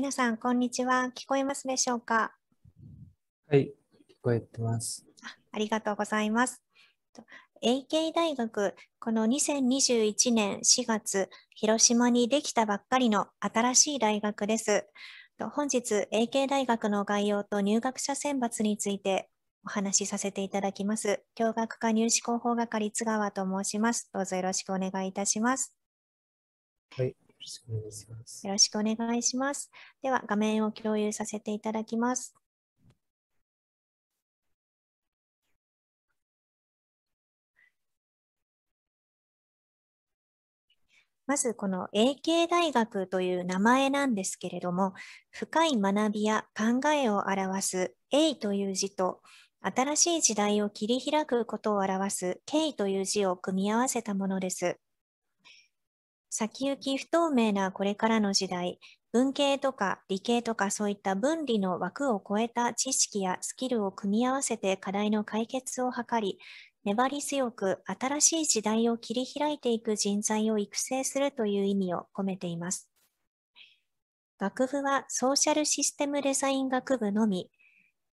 皆さん、こんにちは。聞こえますでしょうかはい、聞こえてますあ。ありがとうございます。AK 大学、この2021年4月、広島にできたばっかりの新しい大学です。本日、AK 大学の概要と入学者選抜についてお話しさせていただきます。教学科入試広報係津川と申します。どうぞよろしくお願いいたします。はい、しくお願いします。よろしくお願いします。では、画面を共有させていただきます。まずこの AK 大学という名前なんですけれども、深い学びや考えを表す A という字と、新しい時代を切り開くことを表す K という字を組み合わせたものです。先行き不透明なこれからの時代、文系とか理系とかそういった分離の枠を超えた知識やスキルを組み合わせて課題の解決を図り、粘り強く新しい時代を切り開いていく人材を育成するという意味を込めています。学部はソーシャルシステムデザイン学部のみ、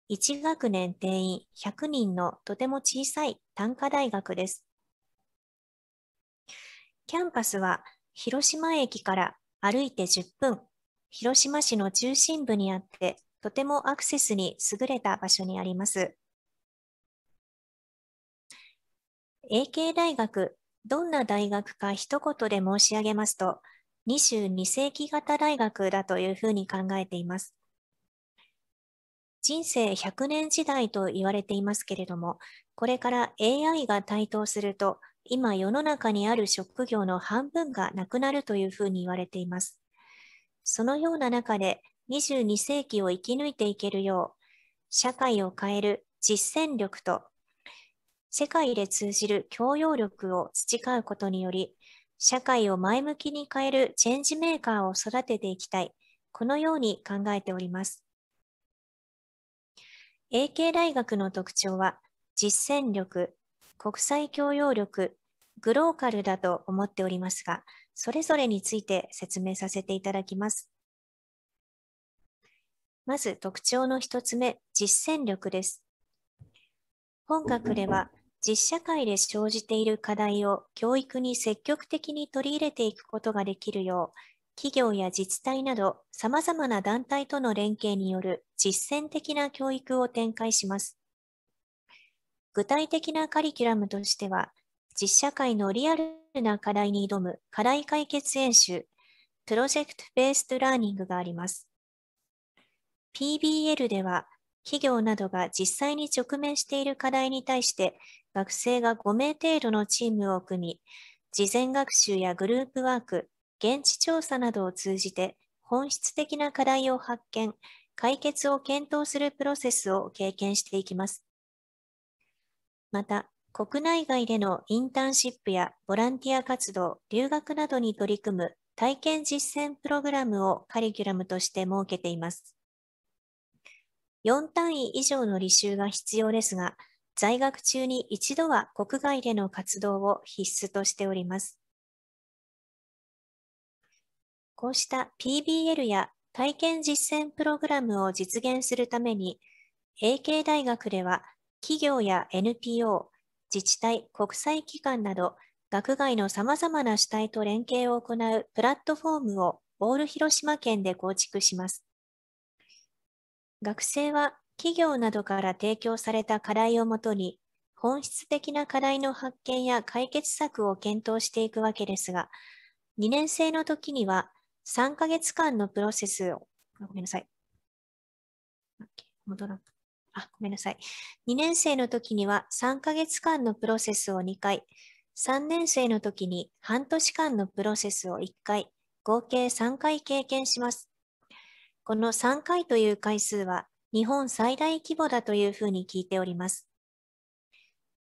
1学年定員100人のとても小さい単科大学です。キャンパスは広島駅から歩いて10分、広島市の中心部にあって、とてもアクセスに優れた場所にあります。英 k 大学、どんな大学か一言で申し上げますと、22世紀型大学だというふうに考えています。人生100年時代と言われていますけれども、これから AI が台頭すると、今世の中にある職業の半分がなくなるというふうに言われています。そのような中で22世紀を生き抜いていけるよう、社会を変える実践力と、世界で通じる教養力を培うことにより、社会を前向きに変えるチェンジメーカーを育てていきたい、このように考えております。AK 大学の特徴は、実践力、国際協用力、グローカルだと思っておりますが、それぞれについて説明させていただきます。まず特徴の1つ目、実践力です。本学では実社会で生じている課題を教育に積極的に取り入れていくことができるよう、企業や自治体など様々な団体との連携による実践的な教育を展開します。具体的なカリキュラムとしては、実社会のリアルな課題に挑む課題解決演習、プロジェクトベースト・ラーニングがあります。PBL では、企業などが実際に直面している課題に対して学生が5名程度のチームを組み、事前学習やグループワーク、現地調査などを通じて本質的な課題を発見、解決を検討するプロセスを経験していきます。また、国内外でのインターンシップやボランティア活動、留学などに取り組む体験実践プログラムをカリキュラムとして設けています。4単位以上の履修が必要ですが、在学中に一度は国外での活動を必須としております。こうした PBL や体験実践プログラムを実現するために、AK 大学では企業や NPO、自治体、国際機関など、学外のさまざまな主体と連携を行うプラットフォームをオール広島県で構築します。学生は企業などから提供された課題をもとに、本質的な課題の発見や解決策を検討していくわけですが、2年生の時には3ヶ月間のプロセスを、ごめんなさい。戻らなあ、ごめんなさい。2年生の時には3ヶ月間のプロセスを2回、3年生の時に半年間のプロセスを1回、合計3回経験します。この3回という回数は日本最大規模だというふうに聞いております。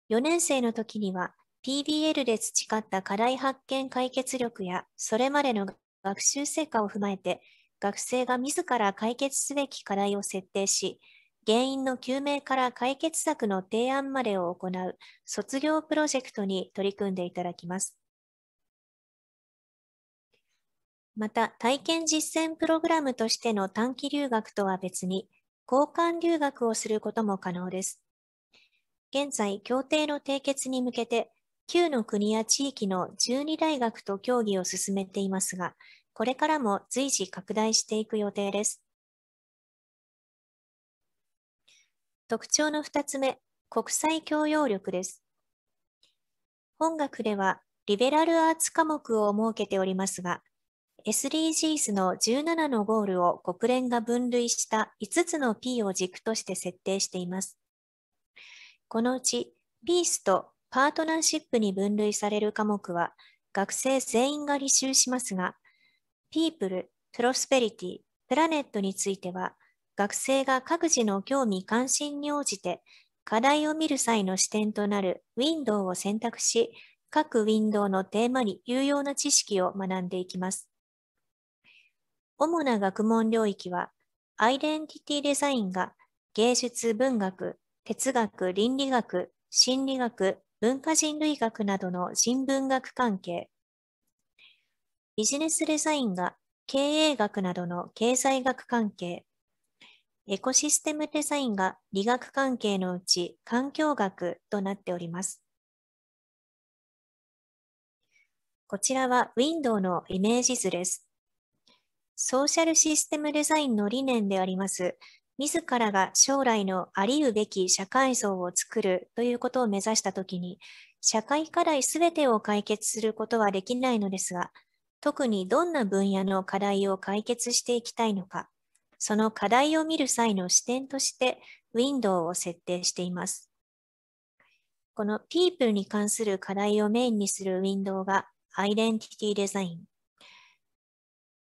4年生の時には PBL で培った課題発見解決力やそれまでの学習成果を踏まえて学生が自ら解決すべき課題を設定し原因の究明から解決策の提案までを行う卒業プロジェクトに取り組んでいただきます。また、体験実践プログラムとしての短期留学とは別に、交換留学をすることも可能です。現在、協定の締結に向けて、9の国や地域の12大学と協議を進めていますが、これからも随時拡大していく予定です。特徴の2つ目、国際教養力です。本学では、リベラルアーツ科目を設けておりますが、SDGs の17のゴールを国連が分類した5つの P を軸として設定しています。このうち、ピースとパートナーシップに分類される科目は、学生全員が履修しますが、People、Prosperity、Planet については、学生が各自の興味関心に応じて、課題を見る際の視点となるウィンドウを選択し、各ウィンドウのテーマに有用な知識を学んでいきます。主な学問領域は、アイデンティティデザインが芸術、文学、哲学、倫理学、心理学、文化人類学などの人文学関係。ビジネスデザインが経営学などの経済学関係。エコシステムデザインが理学関係のうち環境学となっております。こちらは w i n d o w のイメージ図です。ソーシャルシステムデザインの理念であります、自らが将来のありうべき社会像を作るということを目指したときに、社会課題すべてを解決することはできないのですが、特にどんな分野の課題を解決していきたいのか、その課題を見る際の視点としてウィンドウを設定しています。この People に関する課題をメインにするウィンドウが Identity Design。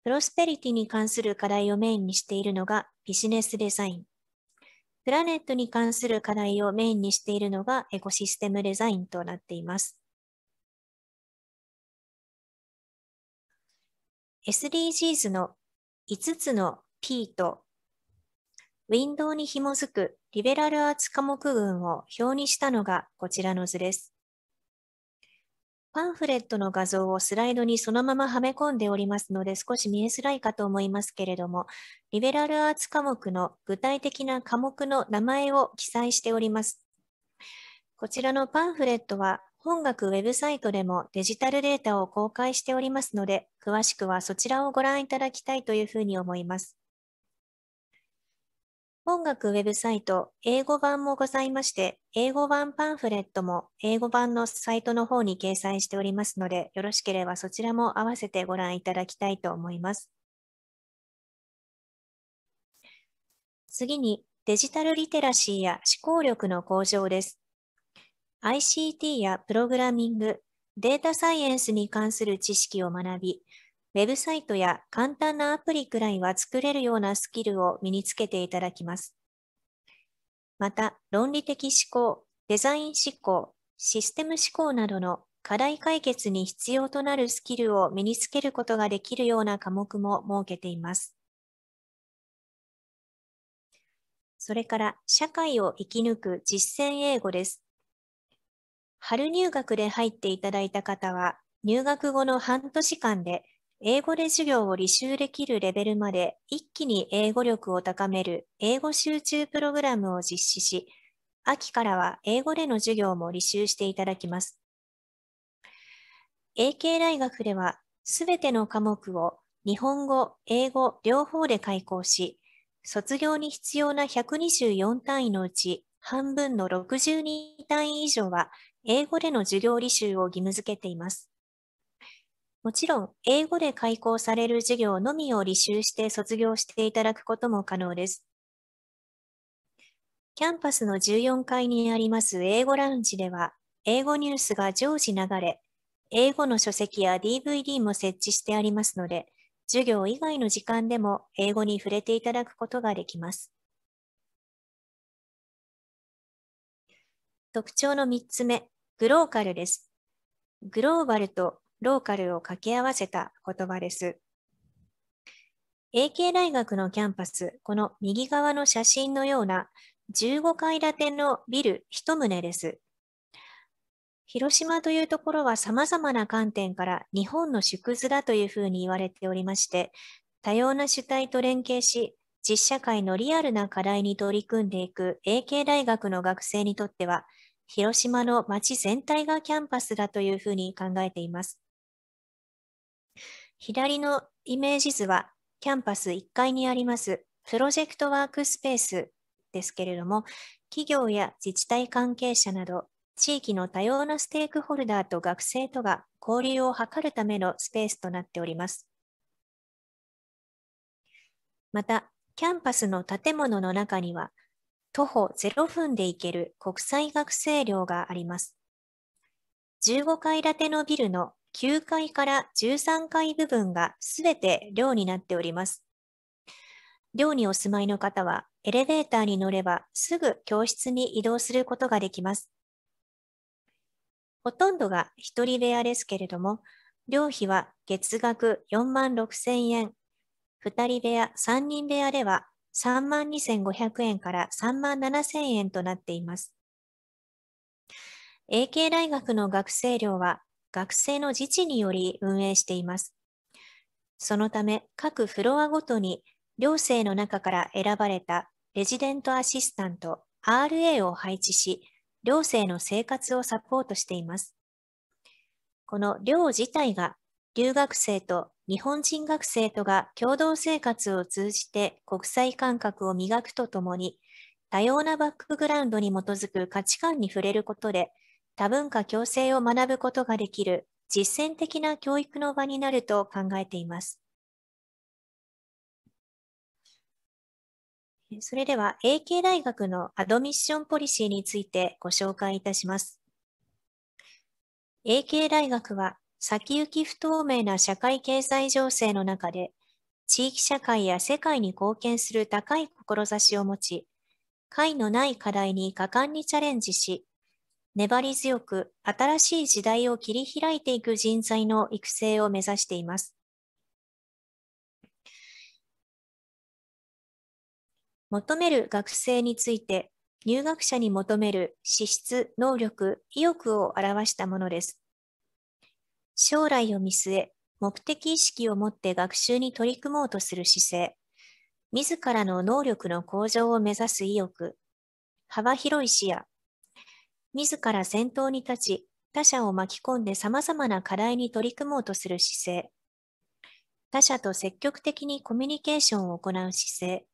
プロスペリティに関する課題をメインにしているのがビジネスデザイン。プラネットに関する課題をメインにしているのがエコシステムデザインとなっています。SDGs の5つのート。ウィンドウに紐づくリベラルアーツ科目群を表にしたのがこちらの図です。パンフレットの画像をスライドにそのままはめ込んでおりますので少し見えづらいかと思いますけれども、リベラルアーツ科目の具体的な科目の名前を記載しております。こちらのパンフレットは本学ウェブサイトでもデジタルデータを公開しておりますので、詳しくはそちらをご覧いただきたいというふうに思います。音楽ウェブサイト、英語版もございまして、英語版パンフレットも英語版のサイトの方に掲載しておりますので、よろしければそちらも合わせてご覧いただきたいと思います。次に、デジタルリテラシーや思考力の向上です。ICT やプログラミング、データサイエンスに関する知識を学び、ウェブサイトや簡単なアプリくらいは作れるようなスキルを身につけていただきます。また、論理的思考、デザイン思考、システム思考などの課題解決に必要となるスキルを身につけることができるような科目も設けています。それから、社会を生き抜く実践英語です。春入学で入っていただいた方は、入学後の半年間で英語で授業を履修できるレベルまで一気に英語力を高める英語集中プログラムを実施し、秋からは英語での授業も履修していただきます。英 k 大学では、すべての科目を日本語、英語両方で開講し、卒業に必要な124単位のうち半分の62単位以上は英語での授業履修を義務付けています。もちろん、英語で開講される授業のみを履修して卒業していただくことも可能です。キャンパスの14階にあります英語ラウンジでは、英語ニュースが常時流れ、英語の書籍や DVD も設置してありますので、授業以外の時間でも英語に触れていただくことができます。特徴の3つ目、グローカルです。グローバルとローカルを掛け合わせた言葉です。AK 大学のキャンパス、この右側の写真のような15階建てのビル1棟です。広島というところは様々な観点から日本の縮図だというふうに言われておりまして、多様な主体と連携し、実社会のリアルな課題に取り組んでいく AK 大学の学生にとっては、広島の街全体がキャンパスだというふうに考えています。左のイメージ図はキャンパス1階にありますプロジェクトワークスペースですけれども、企業や自治体関係者など、地域の多様なステークホルダーと学生とが交流を図るためのスペースとなっております。また、キャンパスの建物の中には、徒歩0分で行ける国際学生寮があります。15階建てのビルの9階から13階部分がすべて寮になっております。寮にお住まいの方は、エレベーターに乗ればすぐ教室に移動することができます。ほとんどが一人部屋ですけれども、寮費は月額4万6千円、2人部屋、3人部屋では3万2500円から3万7千円となっています。AK 大学の学生寮は学生の自治により運営しています。そのため、各フロアごとに寮生の中から選ばれたレジデントアシスタント RA を配置し、寮生の生活をサポートしています。この寮自体が留学生と日本人学生とが共同生活を通じて国際感覚を磨くとともに、多様なバックグラウンドに基づく価値観に触れることで、多文化共生を学ぶことができる実践的な教育の場になると考えています。それでは、AK 大学のアドミッションポリシーについてご紹介いたします。AK 大学は、先行き不透明な社会経済情勢の中で、地域社会や世界に貢献する高い志を持ち、解のない課題に果敢にチャレンジし、粘り強く新しい時代を切り開いていく人材の育成を目指しています。求める学生について入学者に求める資質、能力、意欲を表したものです。将来を見据え、目的意識を持って学習に取り組もうとする姿勢、自らの能力の向上を目指す意欲、幅広い視野、自ら先頭に立ち、他者を巻き込んで様々な課題に取り組もうとする姿勢。他者と積極的にコミュニケーションを行う姿勢。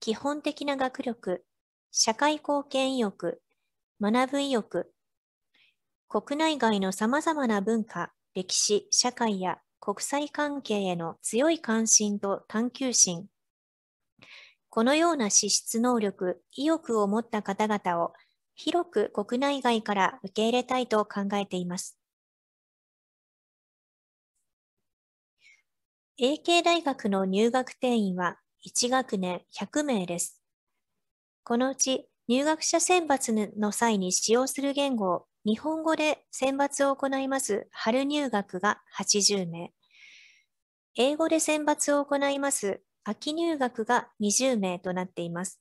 基本的な学力、社会貢献意欲、学ぶ意欲。国内外の様々な文化、歴史、社会や国際関係への強い関心と探求心。このような資質能力、意欲を持った方々を広く国内外から受け入れたいと考えています。AK 大学の入学定員は1学年100名です。このうち入学者選抜の際に使用する言語を日本語で選抜を行います春入学が80名、英語で選抜を行います秋入学が20名となっています。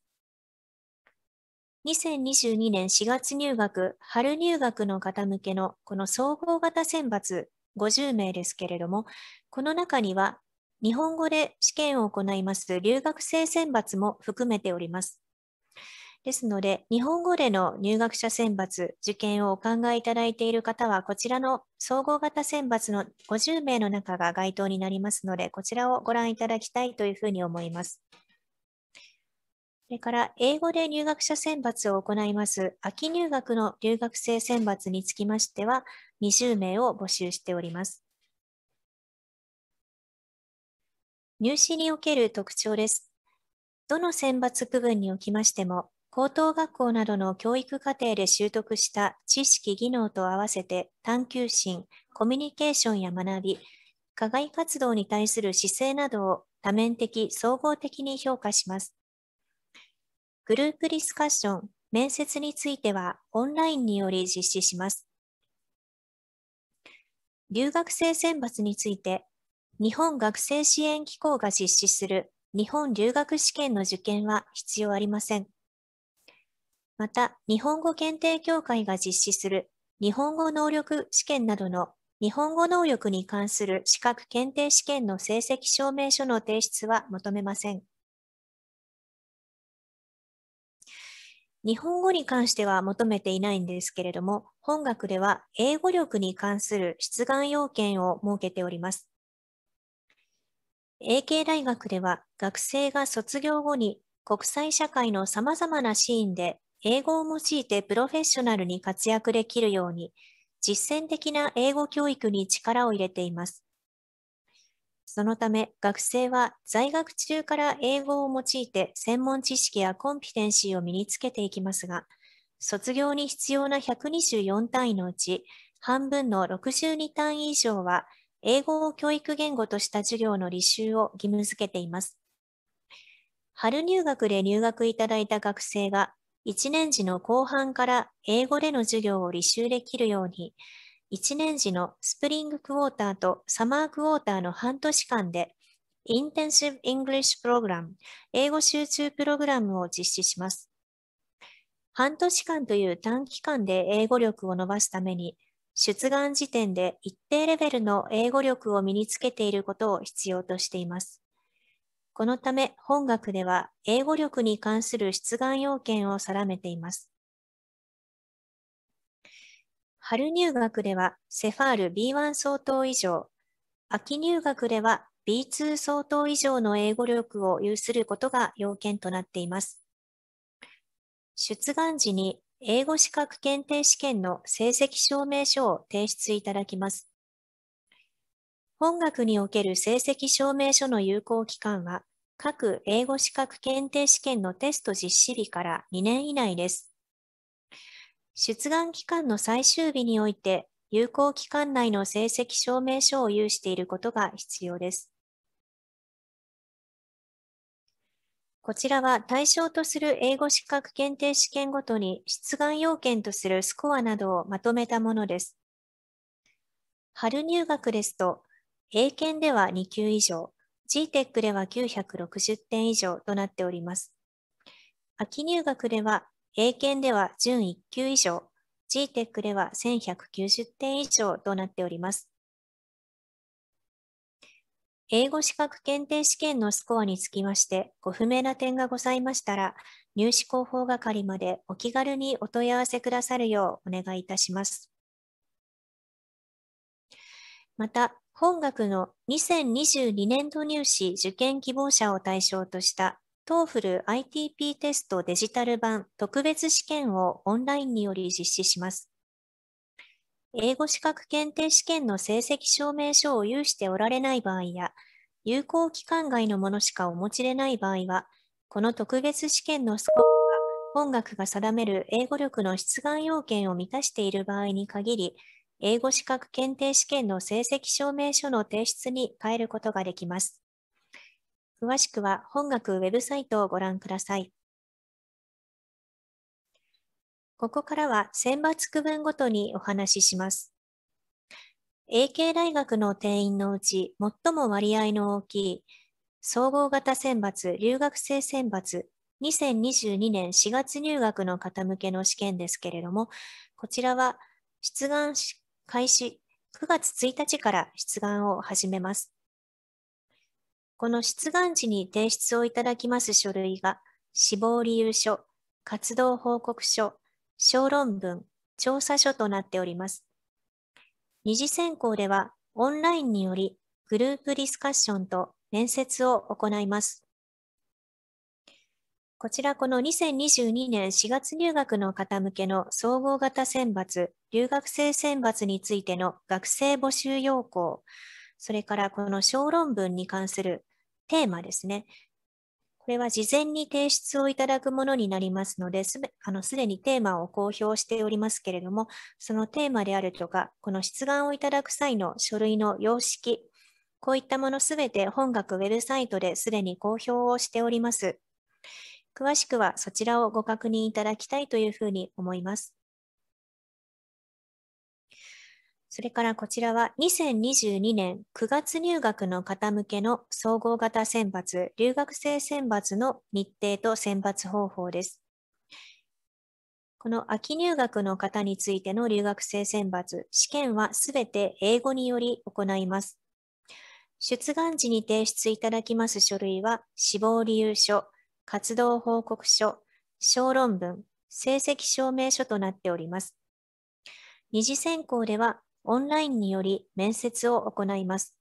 2022年4月入学、春入学の方向けのこの総合型選抜50名ですけれども、この中には日本語で試験を行います留学生選抜も含めております。ですので、日本語での入学者選抜、受験をお考えいただいている方は、こちらの総合型選抜の50名の中が該当になりますので、こちらをご覧いただきたいというふうに思います。それから、英語で入学者選抜を行います、秋入学の留学生選抜につきましては、20名を募集しております。入試における特徴です。どの選抜区分におきましても、高等学校などの教育課程で習得した知識・技能と合わせて探求心、コミュニケーションや学び、課外活動に対する姿勢などを多面的・総合的に評価します。グループディスカッション、面接についてはオンラインにより実施します。留学生選抜について、日本学生支援機構が実施する日本留学試験の受験は必要ありません。また、日本語検定協会が実施する日本語能力試験などの日本語能力に関する資格検定試験の成績証明書の提出は求めません。日本語に関しては求めていないんですけれども、本学では英語力に関する出願要件を設けております。AK 大学では学生が卒業後に国際社会の様々なシーンで英語を用いてプロフェッショナルに活躍できるように、実践的な英語教育に力を入れています。そのため、学生は在学中から英語を用いて専門知識やコンピテンシーを身につけていきますが、卒業に必要な124単位のうち、半分の62単位以上は、英語を教育言語とした授業の履修を義務付けています。春入学で入学いただいた学生が、1年時の後半から英語での授業を履修できるように、1年時のスプリングクォーターとサマークォーターの半年間で、インテンシブ・イングリッシュ・プログラム、英語集中プログラムを実施します。半年間という短期間で英語力を伸ばすために、出願時点で一定レベルの英語力を身につけていることを必要としています。このため本学では英語力に関する出願要件を定めています。春入学ではセファール B1 相当以上、秋入学では B2 相当以上の英語力を有することが要件となっています。出願時に英語資格検定試験の成績証明書を提出いただきます。本学における成績証明書の有効期間は、各英語資格検定試験のテスト実施日から2年以内です。出願期間の最終日において、有効期間内の成績証明書を有していることが必要です。こちらは対象とする英語資格検定試験ごとに出願要件とするスコアなどをまとめたものです。春入学ですと、英検では2級以上、GTEC では960点以上となっております。秋入学では英検では準1級以上、GTEC では1190点以上となっております。英語資格検定試験のスコアにつきまして、ご不明な点がございましたら、入試広報係までお気軽にお問い合わせくださるようお願いいたします。また、本学の2022年度入試受験希望者を対象とした TOEFL ITP テストデジタル版特別試験をオンラインにより実施します。英語資格検定試験の成績証明書を有しておられない場合や、有効期間外のものしかお持ちでない場合は、この特別試験のスコアが本学が定める英語力の出願要件を満たしている場合に限り、英語資格検定試験の成績証明書の提出に変えることができます。詳しくは本学ウェブサイトをご覧ください。ここからは選抜区分ごとにお話しします。AK 大学の定員のうち最も割合の大きい総合型選抜留学生選抜2022年4月入学の方向けの試験ですけれども、こちらは出願開始9月1日から出願を始めます。この出願時に提出をいただきます書類が、死亡理由書、活動報告書、小論文、調査書となっております。二次選考では、オンラインによりグループディスカッションと面接を行います。こちらこの2022年4月入学の方向けの総合型選抜、留学生選抜についての学生募集要項、それからこの小論文に関するテーマですね。これは事前に提出をいただくものになりますので、すあのすでにテーマを公表しておりますけれども、そのテーマであるとか、この出願をいただく際の書類の様式、こういったものすべて本学ウェブサイトですでに公表をしております。詳しくはそちらをご確認いただきたいというふうに思います。それからこちらは2022年9月入学の方向けの総合型選抜、留学生選抜の日程と選抜方法です。この秋入学の方についての留学生選抜、試験はすべて英語により行います。出願時に提出いただきます書類は、死亡理由書、活動報告書、小論文、成績証明書となっております。二次選考ではオンラインにより面接を行います。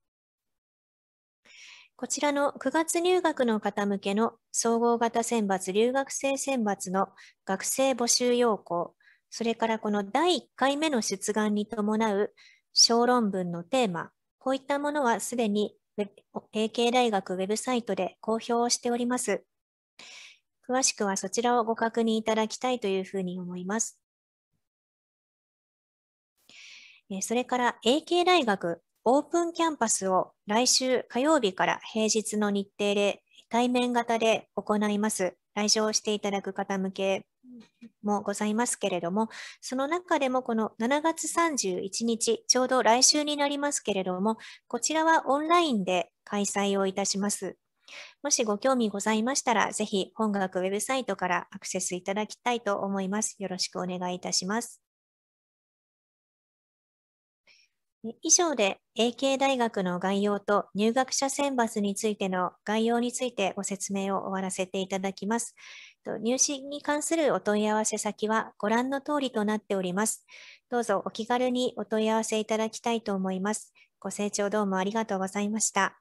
こちらの9月入学の方向けの総合型選抜留学生選抜の学生募集要項、それからこの第1回目の出願に伴う小論文のテーマ、こういったものはすでに AK 大学ウェブサイトで公表をしております。詳しくはそちらをご確認いただきたいというふうに思います。それから AK 大学オープンキャンパスを来週火曜日から平日の日程で対面型で行います。来場していただく方向けもございますけれども、その中でもこの7月31日、ちょうど来週になりますけれども、こちらはオンラインで開催をいたします。もしご興味ございましたら、ぜひ本学ウェブサイトからアクセスいただきたいと思います。よろしくお願いいたします。以上で AK 大学の概要と入学者選抜についての概要についてご説明を終わらせていただきます。入試に関するお問い合わせ先はご覧の通りとなっております。どうぞお気軽にお問い合わせいただきたいと思います。ご清聴どうもありがとうございました。